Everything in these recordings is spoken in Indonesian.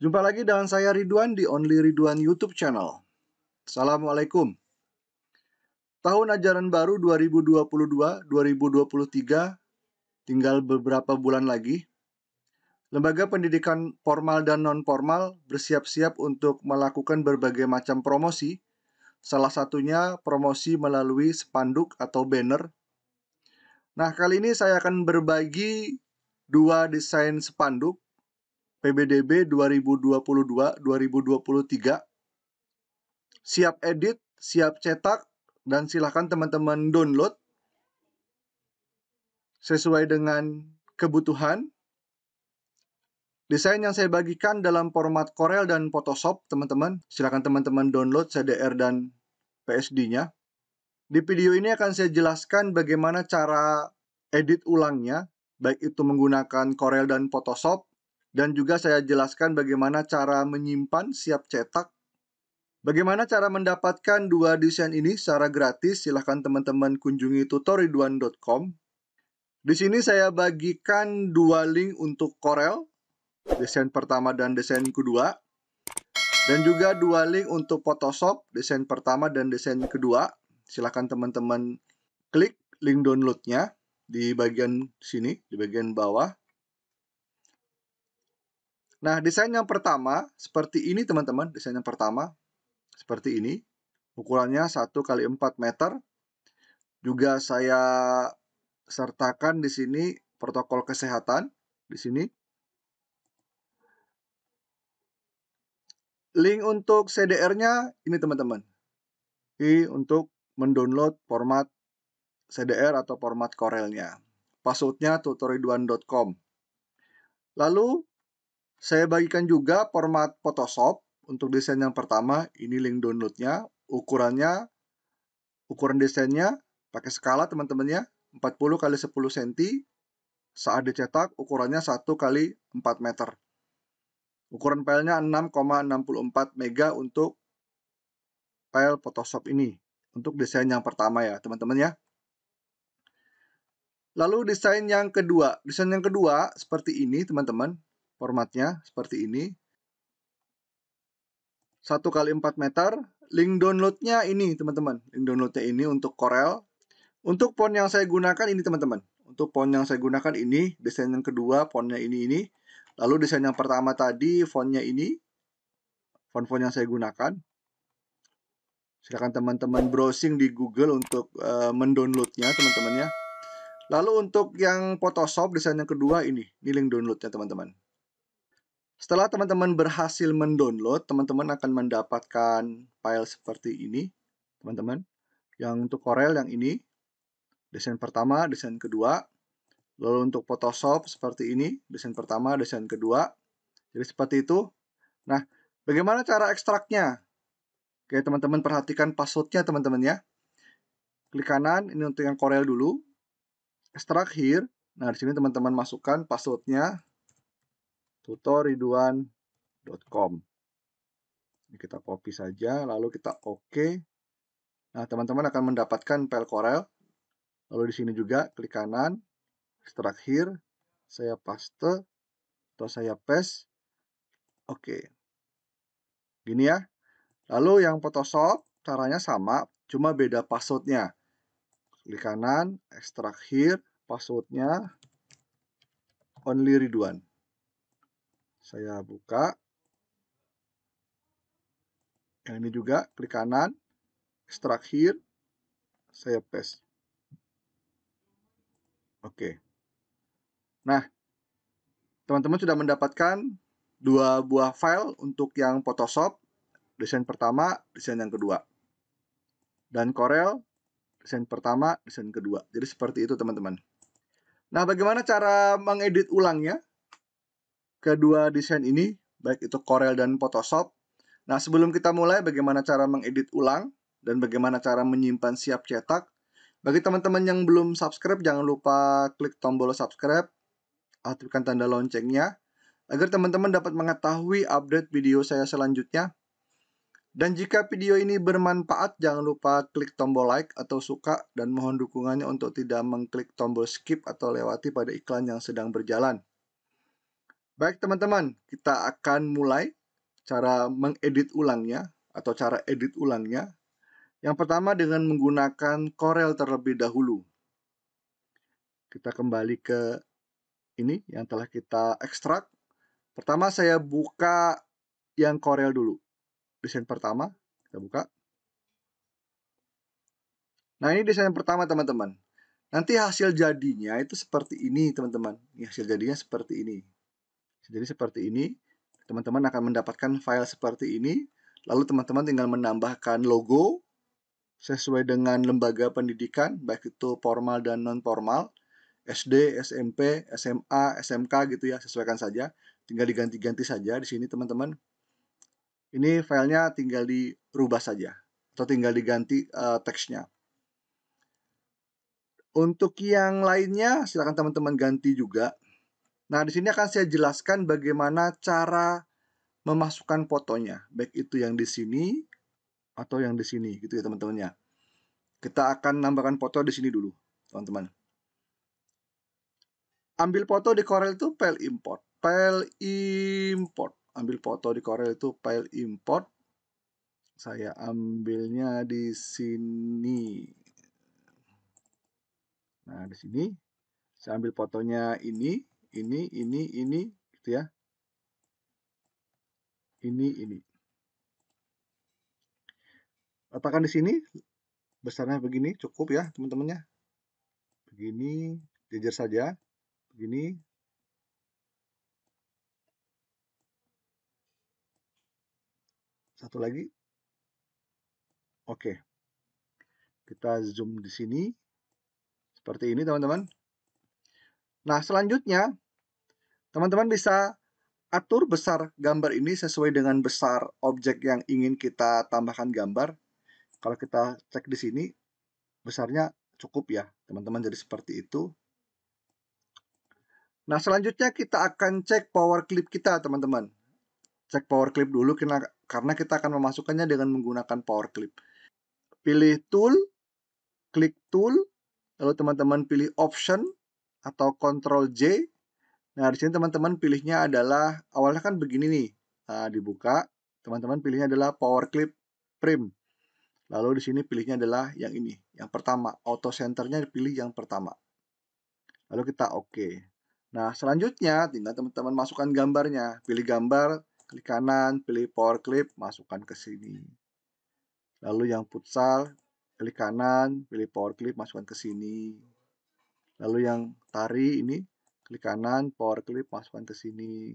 Jumpa lagi dengan saya Ridwan di Only Ridwan YouTube channel. Assalamualaikum. Tahun ajaran baru 2022-2023 tinggal beberapa bulan lagi. Lembaga pendidikan formal dan non-formal bersiap-siap untuk melakukan berbagai macam promosi. Salah satunya promosi melalui spanduk atau banner. Nah, kali ini saya akan berbagi dua desain spanduk PBDB 2022-2023. Siap edit, siap cetak, dan silahkan teman-teman download sesuai dengan kebutuhan. Desain yang saya bagikan dalam format Corel dan Photoshop, teman-teman. Silahkan teman-teman download CDR dan PSD-nya. Di video ini akan saya jelaskan bagaimana cara edit ulangnya, baik itu menggunakan Corel dan Photoshop, dan juga saya jelaskan bagaimana cara menyimpan siap cetak. Bagaimana cara mendapatkan dua desain ini secara gratis? Silahkan teman-teman kunjungi tutorial.com. Di sini saya bagikan dua link untuk Corel, desain pertama dan desain kedua. Dan juga dua link untuk Photoshop, desain pertama dan desain kedua. Silahkan teman-teman klik link downloadnya di bagian sini, di bagian bawah. Nah, desain yang pertama seperti ini teman-teman, desain yang pertama seperti ini. Ukurannya 1 kali 4 meter. Juga saya sertakan di sini protokol kesehatan di sini. Link untuk CDR-nya ini teman-teman. Ini untuk mendownload format CDR atau format Corel-nya. Passwordnya tutorial.com. Lalu saya bagikan juga format Photoshop untuk desain yang pertama. Ini link downloadnya, ukurannya, ukuran desainnya pakai skala teman-teman ya, 40 kali 10 cm. Saat dicetak ukurannya 1 kali 4 meter. Ukuran filenya 6,64 MB untuk file Photoshop ini untuk desain yang pertama ya teman-teman ya. Lalu desain yang kedua, desain yang kedua seperti ini teman-teman formatnya seperti ini 1 kali 4 meter link downloadnya ini teman-teman link downloadnya ini untuk Corel untuk font yang saya gunakan ini teman-teman untuk font yang saya gunakan ini desain yang kedua fontnya ini ini lalu desain yang pertama tadi fontnya ini font-font yang saya gunakan Silahkan teman-teman browsing di Google untuk uh, mendownloadnya teman-teman ya. Lalu untuk yang Photoshop desain yang kedua ini, ini link downloadnya teman-teman. Setelah teman-teman berhasil mendownload, teman-teman akan mendapatkan file seperti ini, teman-teman. Yang untuk Corel yang ini, desain pertama, desain kedua. Lalu untuk Photoshop seperti ini, desain pertama, desain kedua. Jadi seperti itu. Nah, bagaimana cara ekstraknya? Oke, teman-teman perhatikan passwordnya teman-teman ya. Klik kanan, ini untuk yang Corel dulu. Ekstrak here. Nah, di sini teman-teman masukkan passwordnya tutoriduan.com kita copy saja lalu kita oke okay. nah teman-teman akan mendapatkan file Corel lalu di sini juga klik kanan extract here saya paste atau saya paste oke okay. gini ya lalu yang Photoshop caranya sama cuma beda passwordnya klik kanan extract here passwordnya only Ridwan saya buka. Yang ini juga, klik kanan, extract here, saya paste. Oke. Nah, teman-teman sudah mendapatkan dua buah file untuk yang Photoshop, desain pertama, desain yang kedua. Dan Corel, desain pertama, desain kedua. Jadi seperti itu teman-teman. Nah, bagaimana cara mengedit ulangnya? kedua desain ini, baik itu Corel dan Photoshop. Nah, sebelum kita mulai bagaimana cara mengedit ulang dan bagaimana cara menyimpan siap cetak, bagi teman-teman yang belum subscribe, jangan lupa klik tombol subscribe, aktifkan tanda loncengnya, agar teman-teman dapat mengetahui update video saya selanjutnya. Dan jika video ini bermanfaat, jangan lupa klik tombol like atau suka dan mohon dukungannya untuk tidak mengklik tombol skip atau lewati pada iklan yang sedang berjalan. Baik teman-teman, kita akan mulai cara mengedit ulangnya atau cara edit ulangnya. Yang pertama dengan menggunakan Corel terlebih dahulu. Kita kembali ke ini yang telah kita ekstrak. Pertama saya buka yang Corel dulu. Desain pertama, kita buka. Nah ini desain pertama teman-teman. Nanti hasil jadinya itu seperti ini teman-teman. Hasil jadinya seperti ini. Jadi seperti ini, teman-teman akan mendapatkan file seperti ini. Lalu teman-teman tinggal menambahkan logo sesuai dengan lembaga pendidikan, baik itu formal dan non formal, SD, SMP, SMA, SMK gitu ya, sesuaikan saja. Tinggal diganti-ganti saja di sini teman-teman. Ini filenya tinggal dirubah saja atau tinggal diganti uh, teksnya. Untuk yang lainnya, silakan teman-teman ganti juga Nah, di sini akan saya jelaskan bagaimana cara memasukkan fotonya, baik itu yang di sini atau yang di sini gitu ya teman-teman ya. Kita akan nambahkan foto di sini dulu, teman-teman. Ambil foto di Corel itu file import, file import. Ambil foto di Corel itu file import. Saya ambilnya di sini. Nah, di sini saya ambil fotonya ini ini, ini, ini, gitu ya. Ini, ini. Letakkan di sini, besarnya begini, cukup ya teman-temannya. Begini, jejer saja. Begini. Satu lagi. Oke. Kita zoom di sini. Seperti ini teman-teman. Nah, selanjutnya teman-teman bisa atur besar gambar ini sesuai dengan besar objek yang ingin kita tambahkan gambar. Kalau kita cek di sini, besarnya cukup ya, teman-teman. Jadi seperti itu. Nah, selanjutnya kita akan cek power clip kita, teman-teman. Cek power clip dulu karena kita akan memasukkannya dengan menggunakan power clip. Pilih tool, klik tool, lalu teman-teman pilih option, atau Ctrl J. Nah, di sini teman-teman pilihnya adalah awalnya kan begini nih. Nah, dibuka, teman-teman pilihnya adalah power clip prim. Lalu di sini pilihnya adalah yang ini, yang pertama. Auto centernya dipilih yang pertama. Lalu kita oke. Okay. Nah, selanjutnya tinggal teman-teman masukkan gambarnya. Pilih gambar, klik kanan, pilih power clip, masukkan ke sini. Lalu yang futsal, klik kanan, pilih power clip, masukkan ke sini. Lalu yang tari ini klik kanan power clip masukkan ke sini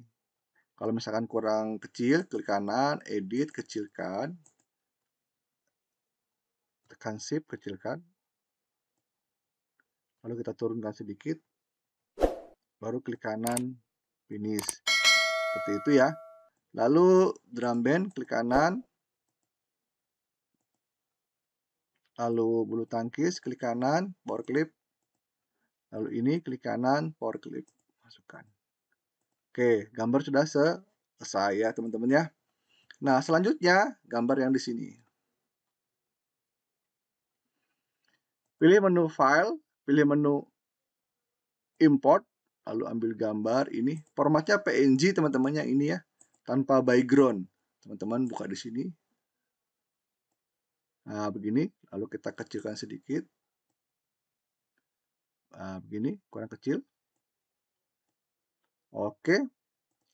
kalau misalkan kurang kecil klik kanan edit kecilkan tekan shift kecilkan lalu kita turunkan sedikit baru klik kanan finish seperti itu ya lalu drum band klik kanan lalu bulu tangkis klik kanan power clip Lalu ini klik kanan, power clip, masukkan. Oke, gambar sudah selesai ya teman-teman ya. Nah, selanjutnya gambar yang di sini. Pilih menu file, pilih menu import, lalu ambil gambar ini. Formatnya PNG teman-teman ini ya, tanpa background. Teman-teman buka di sini. Nah, begini, lalu kita kecilkan sedikit nah, begini kurang kecil oke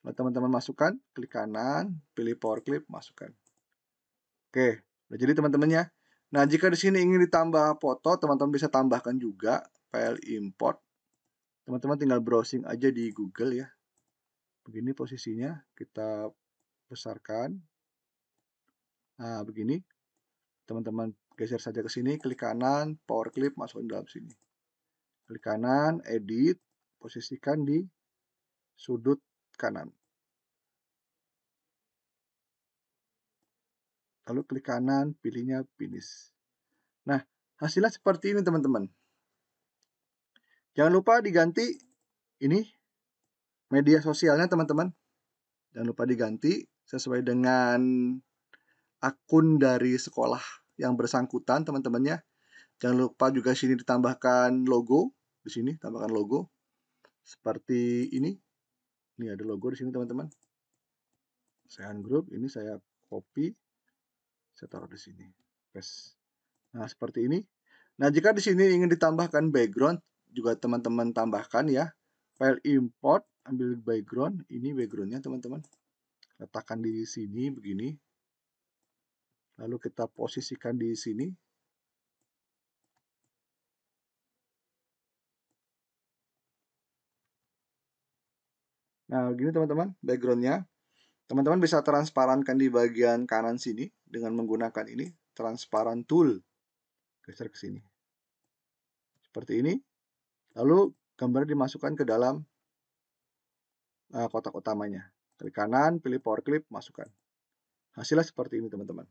lalu teman-teman masukkan klik kanan pilih power clip masukkan oke udah jadi teman-temannya nah jika di sini ingin ditambah foto teman-teman bisa tambahkan juga file import teman-teman tinggal browsing aja di Google ya begini posisinya kita besarkan nah begini teman-teman geser saja ke sini klik kanan power clip masukkan dalam sini klik kanan, edit, posisikan di sudut kanan. Lalu klik kanan, pilihnya finish. Nah, hasilnya seperti ini teman-teman. Jangan lupa diganti ini media sosialnya teman-teman. Jangan lupa diganti sesuai dengan akun dari sekolah yang bersangkutan teman-temannya. Jangan lupa juga sini ditambahkan logo di sini tambahkan logo seperti ini. Ini ada logo di sini teman-teman. Saya ungroup, ini saya copy, saya taruh di sini, paste. Nah seperti ini. Nah jika di sini ingin ditambahkan background juga teman-teman tambahkan ya. File import, ambil background, ini backgroundnya teman-teman. Letakkan di sini begini. Lalu kita posisikan di sini Nah, gini teman-teman, backgroundnya. Teman-teman bisa transparankan di bagian kanan sini dengan menggunakan ini, transparan tool. Geser ke sini. Seperti ini. Lalu gambar dimasukkan ke dalam uh, kotak utamanya. Klik kanan, pilih power clip, masukkan. Hasilnya seperti ini teman-teman.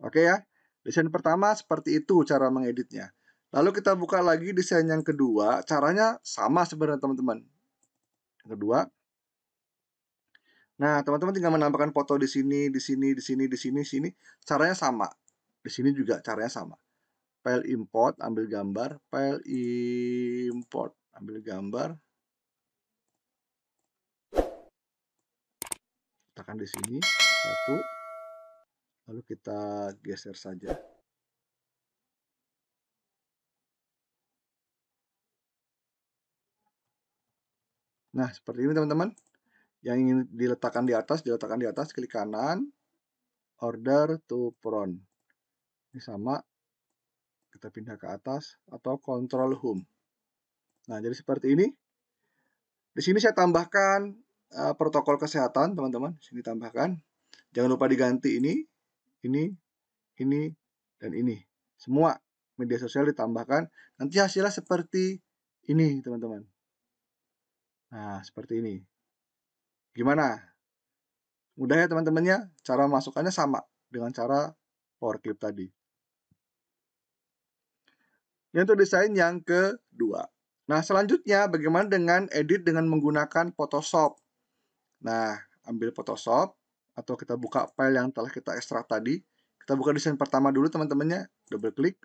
Oke ya, desain pertama seperti itu cara mengeditnya. Lalu kita buka lagi desain yang kedua, caranya sama sebenarnya teman-teman. Yang kedua. Nah, teman-teman tinggal menambahkan foto di sini, di sini, di sini, di sini, di sini. Caranya sama. Di sini juga caranya sama. File import, ambil gambar. File import, ambil gambar. Kita akan di sini. Satu. Lalu kita geser saja. Nah, seperti ini teman-teman. Yang ingin diletakkan di atas, diletakkan di atas, klik kanan, order to prone. Ini sama, kita pindah ke atas, atau control home. Nah, jadi seperti ini. Di sini saya tambahkan uh, protokol kesehatan, teman-teman. Di sini tambahkan. Jangan lupa diganti ini, ini, ini, dan ini. Semua media sosial ditambahkan. Nanti hasilnya seperti ini, teman-teman. Nah, seperti ini. Gimana? Mudah ya teman-temannya? Cara masukannya sama dengan cara power clip tadi. Ini untuk desain yang kedua. Nah, selanjutnya bagaimana dengan edit dengan menggunakan Photoshop? Nah, ambil Photoshop atau kita buka file yang telah kita ekstrak tadi. Kita buka desain pertama dulu teman-temannya, double klik.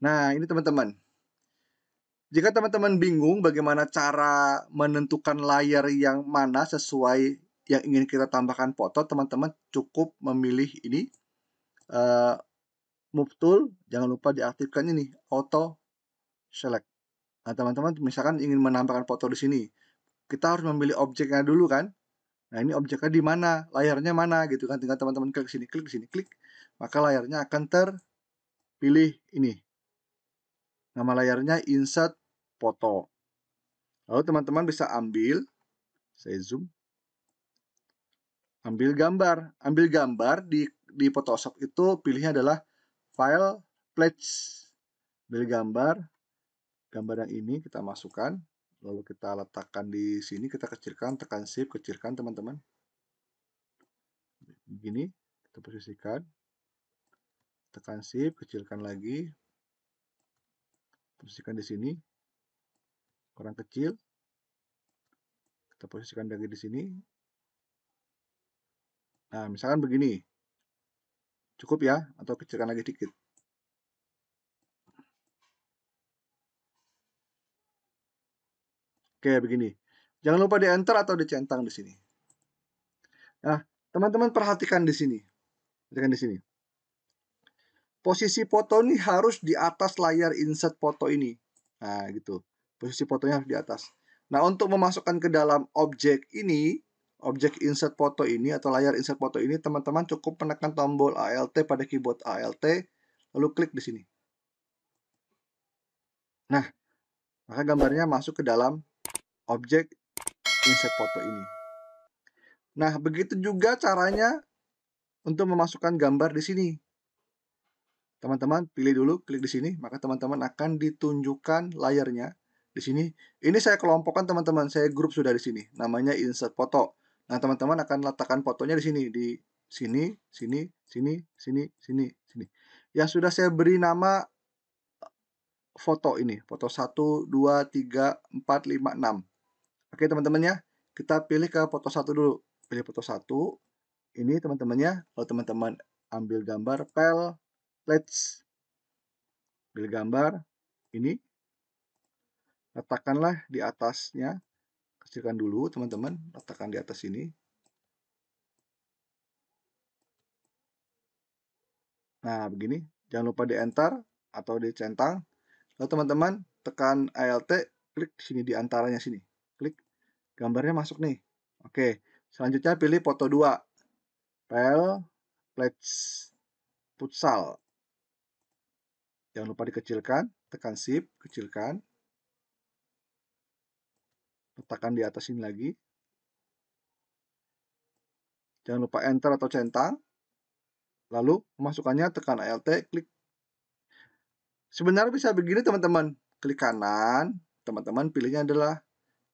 Nah, ini teman-teman. Jika teman-teman bingung bagaimana cara menentukan layer yang mana sesuai yang ingin kita tambahkan foto, teman-teman cukup memilih ini uh, move tool, jangan lupa diaktifkan ini auto select. Nah, teman-teman misalkan ingin menambahkan foto di sini, kita harus memilih objeknya dulu kan. Nah, ini objeknya di mana, layarnya mana gitu kan. Tinggal teman-teman klik sini, klik sini, klik. Maka layarnya akan terpilih ini. Nama layarnya insert foto. Lalu teman-teman bisa ambil, saya zoom, ambil gambar. Ambil gambar di, di Photoshop itu pilihnya adalah file pledge. Ambil gambar, gambar yang ini kita masukkan, lalu kita letakkan di sini, kita kecilkan, tekan shift, kecilkan teman-teman. Begini, kita posisikan, tekan shift, kecilkan lagi, posisikan di sini, ukuran kecil kita posisikan lagi di sini nah misalkan begini cukup ya atau kecilkan lagi dikit oke begini jangan lupa di enter atau dicentang di sini nah teman-teman perhatikan di sini perhatikan di sini posisi foto ini harus di atas layar insert foto ini nah gitu posisi fotonya harus di atas. Nah, untuk memasukkan ke dalam objek ini, objek insert foto ini atau layar insert foto ini, teman-teman cukup menekan tombol ALT pada keyboard ALT, lalu klik di sini. Nah, maka gambarnya masuk ke dalam objek insert foto ini. Nah, begitu juga caranya untuk memasukkan gambar di sini. Teman-teman pilih dulu, klik di sini, maka teman-teman akan ditunjukkan layarnya di sini, ini saya kelompokkan teman-teman, saya grup sudah di sini. Namanya insert foto. Nah, teman-teman akan letakkan fotonya di sini, di sini, sini, sini, sini, sini, sini. Yang sudah saya beri nama eh, foto ini, foto 1 2 3 4 5 6. Oke, teman-teman ya. Kita pilih ke foto 1 dulu. Pilih foto 1. Ini teman teman ya. kalau teman-teman ambil gambar pel let's ambil gambar ini letakkanlah di atasnya kecilkan dulu teman-teman letakkan di atas ini nah begini jangan lupa di enter atau di centang lalu teman-teman tekan alt klik di sini di antaranya sini klik gambarnya masuk nih oke selanjutnya pilih foto 2 file plates futsal jangan lupa dikecilkan tekan shift kecilkan letakkan di atas ini lagi jangan lupa enter atau centang lalu masukkannya tekan alt klik sebenarnya bisa begini teman-teman klik kanan teman-teman pilihnya adalah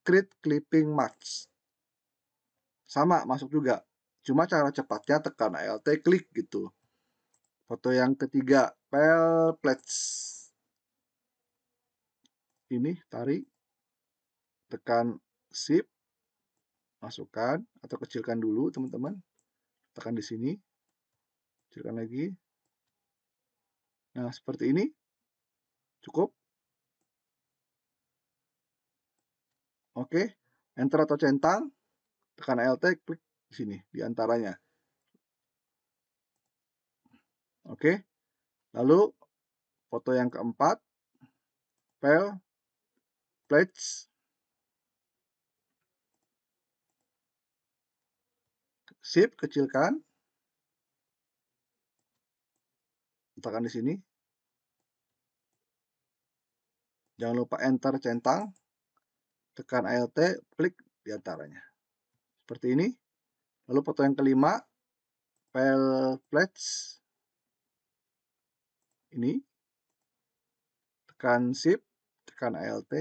create clipping mask sama masuk juga cuma cara cepatnya tekan alt klik gitu foto yang ketiga pel Plates. ini tarik tekan shift, masukkan atau kecilkan dulu teman-teman. Tekan di sini, kecilkan lagi. Nah, seperti ini. Cukup. Oke, enter atau centang, tekan ALT, klik di sini, di antaranya. Oke, lalu foto yang keempat, file, pledge, Shift, kecilkan. Letakkan di sini. Jangan lupa enter centang. Tekan ALT, klik di antaranya. Seperti ini. Lalu foto yang kelima. File Flats. Ini. Tekan shift, tekan ALT,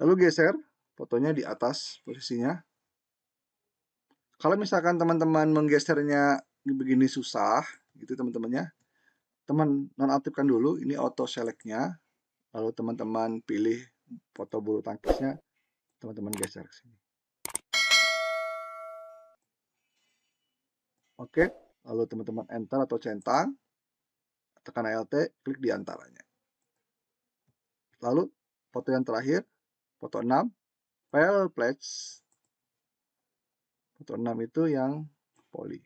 lalu geser fotonya di atas posisinya kalau misalkan teman-teman menggesernya begini susah gitu teman-temannya teman nonaktifkan dulu ini auto selectnya lalu teman-teman pilih foto bulu tangkisnya teman-teman geser ke sini oke lalu teman-teman enter atau centang tekan alt klik di antaranya lalu foto yang terakhir foto 6 File Plex atau 6 itu yang poli.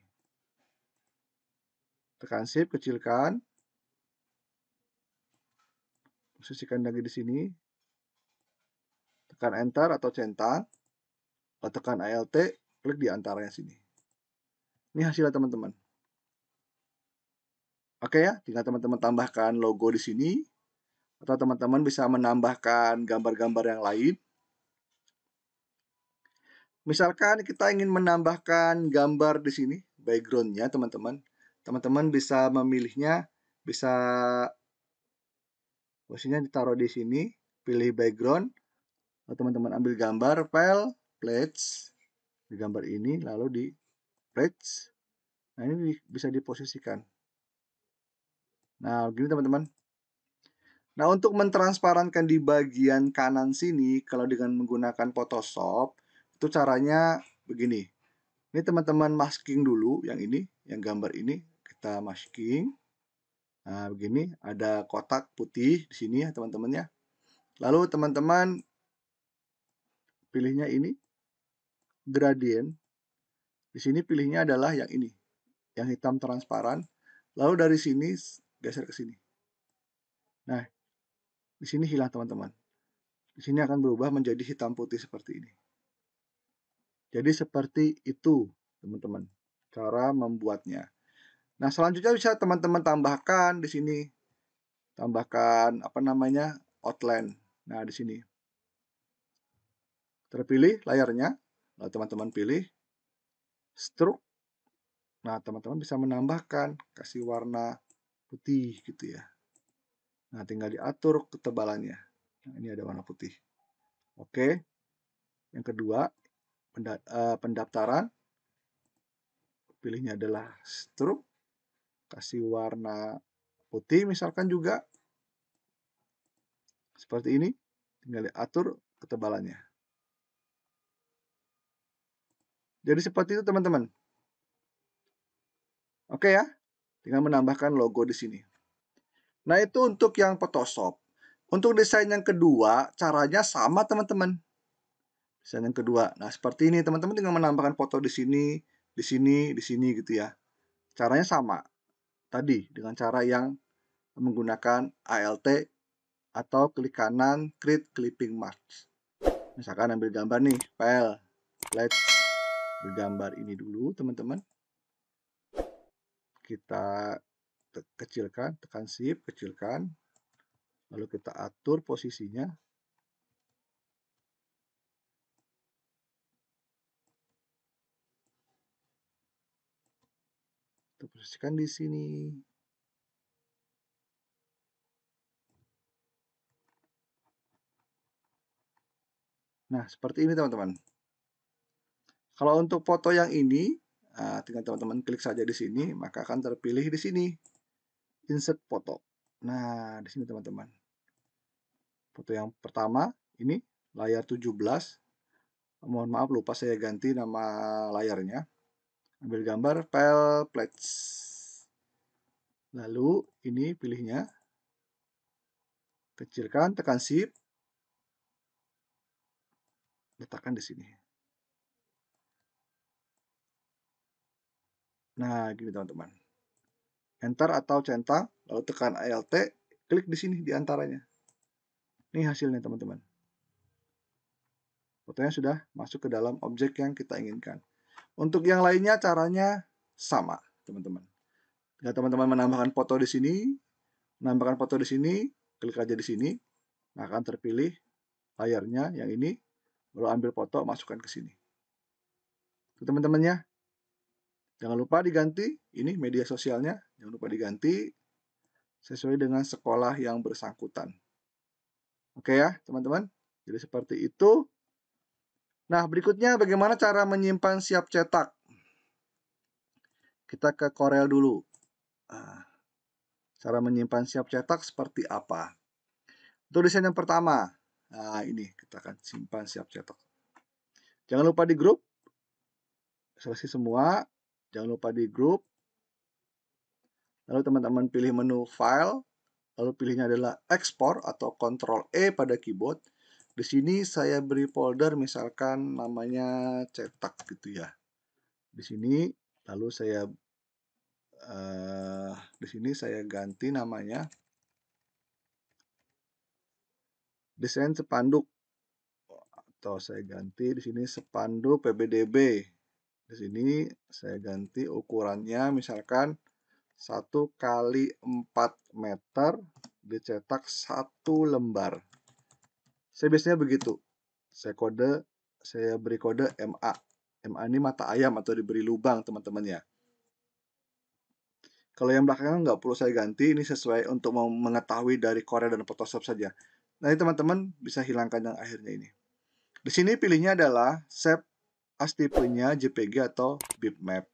Tekan shift, kecilkan. Posisikan lagi di sini. Tekan enter atau centang. Atau tekan alt, klik di antaranya sini. Ini hasilnya teman-teman. Oke ya, tinggal teman-teman tambahkan logo di sini. Atau teman-teman bisa menambahkan gambar-gambar yang lain. Misalkan kita ingin menambahkan gambar di sini, backgroundnya teman-teman. Teman-teman bisa memilihnya, bisa posisinya ditaruh di sini, pilih background. Teman-teman ambil gambar, file, plates, di gambar ini, lalu di plates. Nah ini bisa diposisikan. Nah gini teman-teman. Nah untuk mentransparankan di bagian kanan sini, kalau dengan menggunakan Photoshop, itu caranya begini. Ini teman-teman masking dulu yang ini, yang gambar ini kita masking. Nah, begini ada kotak putih di sini ya teman-teman ya. Lalu teman-teman pilihnya ini gradient. Di sini pilihnya adalah yang ini, yang hitam transparan. Lalu dari sini geser ke sini. Nah, di sini hilang teman-teman. Di sini akan berubah menjadi hitam putih seperti ini. Jadi seperti itu, teman-teman, cara membuatnya. Nah, selanjutnya bisa teman-teman tambahkan di sini. Tambahkan apa namanya? outline. Nah, di sini. Terpilih layarnya. Lalu teman-teman pilih stroke. Nah, teman-teman bisa menambahkan, kasih warna putih gitu ya. Nah, tinggal diatur ketebalannya. Nah, ini ada warna putih. Oke. Yang kedua, Eh, pendaftaran pilihnya adalah stroke kasih warna putih misalkan juga seperti ini tinggal diatur ketebalannya jadi seperti itu teman-teman oke ya tinggal menambahkan logo di sini nah itu untuk yang Photoshop untuk desain yang kedua caranya sama teman-teman Desain yang kedua. Nah, seperti ini teman-teman tinggal menambahkan foto di sini, di sini, di sini gitu ya. Caranya sama tadi dengan cara yang menggunakan ALT atau klik kanan create clipping mask. Misalkan ambil gambar nih, file, let's bergambar ini dulu teman-teman. Kita kecilkan, tekan shift, kecilkan. Lalu kita atur posisinya bersihkan di sini. Nah, seperti ini teman-teman. Kalau untuk foto yang ini, eh, tinggal teman-teman klik saja di sini, maka akan terpilih di sini. Insert foto. Nah, di sini teman-teman. Foto yang pertama, ini layar 17. Mohon maaf, lupa saya ganti nama layarnya ambil gambar file plates lalu ini pilihnya kecilkan tekan shift letakkan di sini nah gini teman-teman enter atau centang lalu tekan alt klik di sini di antaranya ini hasilnya teman-teman fotonya sudah masuk ke dalam objek yang kita inginkan untuk yang lainnya caranya sama, teman-teman. Ya, teman-teman menambahkan foto di sini, menambahkan foto di sini, klik aja di sini, nah, akan terpilih layarnya yang ini, lalu ambil foto, masukkan ke sini. Teman-teman ya, jangan lupa diganti, ini media sosialnya, jangan lupa diganti sesuai dengan sekolah yang bersangkutan. Oke ya, teman-teman. Jadi seperti itu Nah, berikutnya bagaimana cara menyimpan siap cetak? Kita ke Corel dulu. Ah, cara menyimpan siap cetak seperti apa? Tulisan yang pertama. Nah, ini kita akan simpan siap cetak. Jangan lupa di grup. Selesai semua. Jangan lupa di grup. Lalu teman-teman pilih menu file. Lalu pilihnya adalah Export atau Ctrl E pada keyboard di sini saya beri folder misalkan namanya cetak gitu ya. Di sini lalu saya uh, di sini saya ganti namanya desain sepanduk atau saya ganti di sini sepanduk PBDB. Di sini saya ganti ukurannya misalkan 1 kali 4 meter dicetak satu lembar. Saya biasanya begitu. Saya kode, saya beri kode MA. MA ini mata ayam atau diberi lubang teman-teman ya. Kalau yang belakangnya nggak perlu saya ganti, ini sesuai untuk mengetahui dari Korea dan Photoshop saja. Nah, teman-teman bisa hilangkan yang akhirnya ini. Di sini pilihnya adalah shape as tipenya JPG atau bitmap.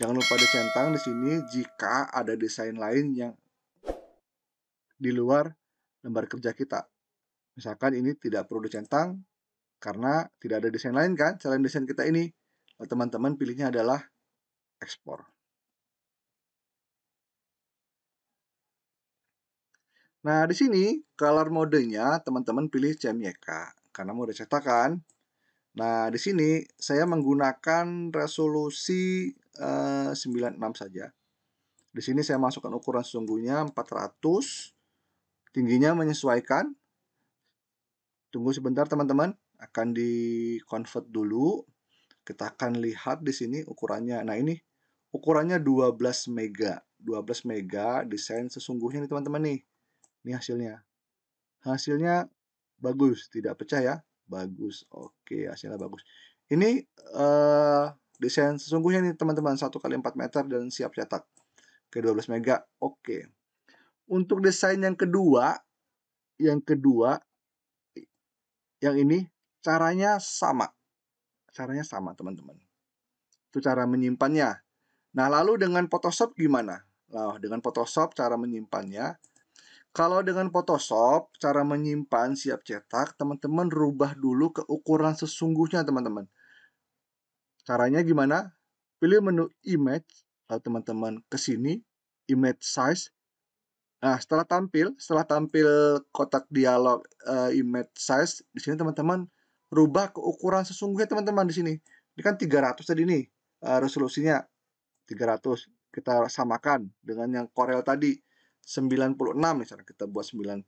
Jangan lupa dicentang di sini jika ada desain lain yang di luar lembar kerja kita. Misalkan ini tidak perlu dicentang karena tidak ada desain lain kan selain desain kita ini. Teman-teman pilihnya adalah ekspor. Nah, di sini color modenya teman-teman pilih CMYK karena mau cetakan. Nah, di sini saya menggunakan resolusi eh, 96 saja. Di sini saya masukkan ukuran sesungguhnya 400. Tingginya menyesuaikan Tunggu sebentar teman-teman, akan di convert dulu. Kita akan lihat di sini ukurannya. Nah, ini ukurannya 12 mega. 12 mega desain sesungguhnya nih teman-teman nih. Ini hasilnya. Hasilnya bagus, tidak pecah ya. Bagus. Oke, hasilnya bagus. Ini uh, desain sesungguhnya nih teman-teman 1 kali 4 meter dan siap cetak. Ke 12 mega. Oke. Untuk desain yang kedua, yang kedua yang ini caranya sama. Caranya sama, teman-teman. Itu cara menyimpannya. Nah, lalu dengan Photoshop gimana? Nah, dengan Photoshop cara menyimpannya. Kalau dengan Photoshop cara menyimpan siap cetak, teman-teman rubah dulu ke ukuran sesungguhnya, teman-teman. Caranya gimana? Pilih menu image, lalu teman-teman ke sini, image size, Nah, setelah tampil, setelah tampil kotak dialog uh, image size di sini teman-teman rubah ke ukuran sesungguhnya teman-teman di sini. Ini kan 300 tadi nih uh, resolusinya 300. Kita samakan dengan yang Corel tadi 96 misalnya kita buat 96.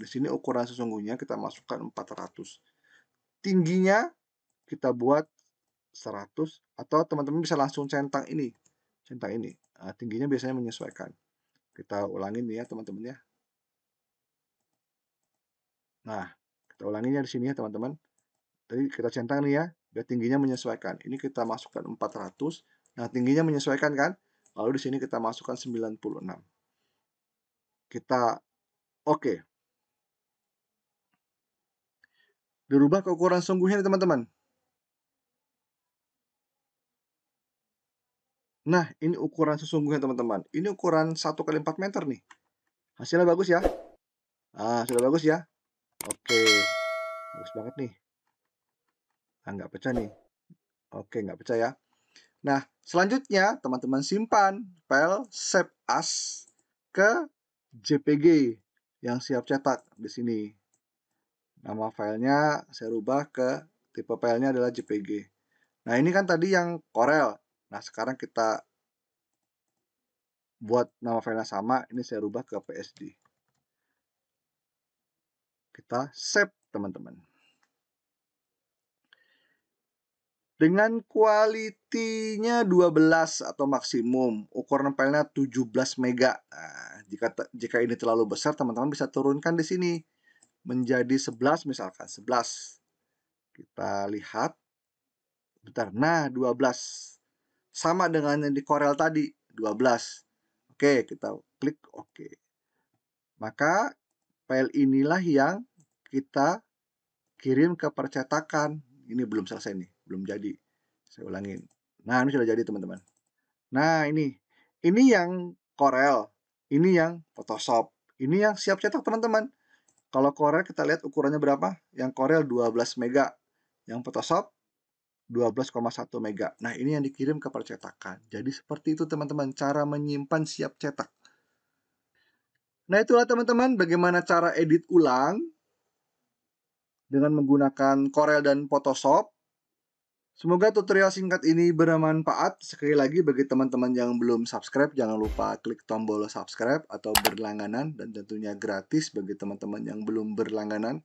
Di sini ukuran sesungguhnya kita masukkan 400. Tingginya kita buat 100 atau teman-teman bisa langsung centang ini. Centang ini. Nah, tingginya biasanya menyesuaikan. Kita ulangin nih ya teman-teman ya. Nah, kita ulanginnya di sini ya teman-teman. Tadi kita centang nih ya, biar tingginya menyesuaikan. Ini kita masukkan 400. Nah, tingginya menyesuaikan kan? Lalu di sini kita masukkan 96. Kita oke. Okay. Dirubah ke ukuran sungguhnya teman-teman. Nah, ini ukuran sesungguhnya teman-teman. Ini ukuran 1 kali 4 meter nih. Hasilnya bagus ya. Ah, sudah bagus ya. Oke. Bagus banget nih. Ah, nggak pecah nih. Oke, nggak pecah ya. Nah, selanjutnya teman-teman simpan file save as ke JPG yang siap cetak di sini. Nama filenya saya rubah ke tipe filenya adalah JPG. Nah, ini kan tadi yang Corel Nah, sekarang kita buat nama filenya sama, ini saya rubah ke PSD. Kita save, teman-teman. Dengan kualitinya 12 atau maksimum, ukuran filenya 17 mega. Nah, jika jika ini terlalu besar, teman-teman bisa turunkan di sini menjadi 11 misalkan, 11. Kita lihat. Bentar. Nah, 12 sama dengan yang di Corel tadi 12 oke kita klik oke maka file inilah yang kita kirim ke percetakan ini belum selesai nih belum jadi saya ulangin nah ini sudah jadi teman-teman nah ini ini yang Corel ini yang Photoshop ini yang siap cetak teman-teman kalau Corel kita lihat ukurannya berapa yang Corel 12 mega yang Photoshop 12,1 mega. Nah, ini yang dikirim ke percetakan. Jadi seperti itu teman-teman cara menyimpan siap cetak. Nah, itulah teman-teman bagaimana cara edit ulang dengan menggunakan Corel dan Photoshop. Semoga tutorial singkat ini bermanfaat. Sekali lagi bagi teman-teman yang belum subscribe, jangan lupa klik tombol subscribe atau berlangganan dan tentunya gratis bagi teman-teman yang belum berlangganan.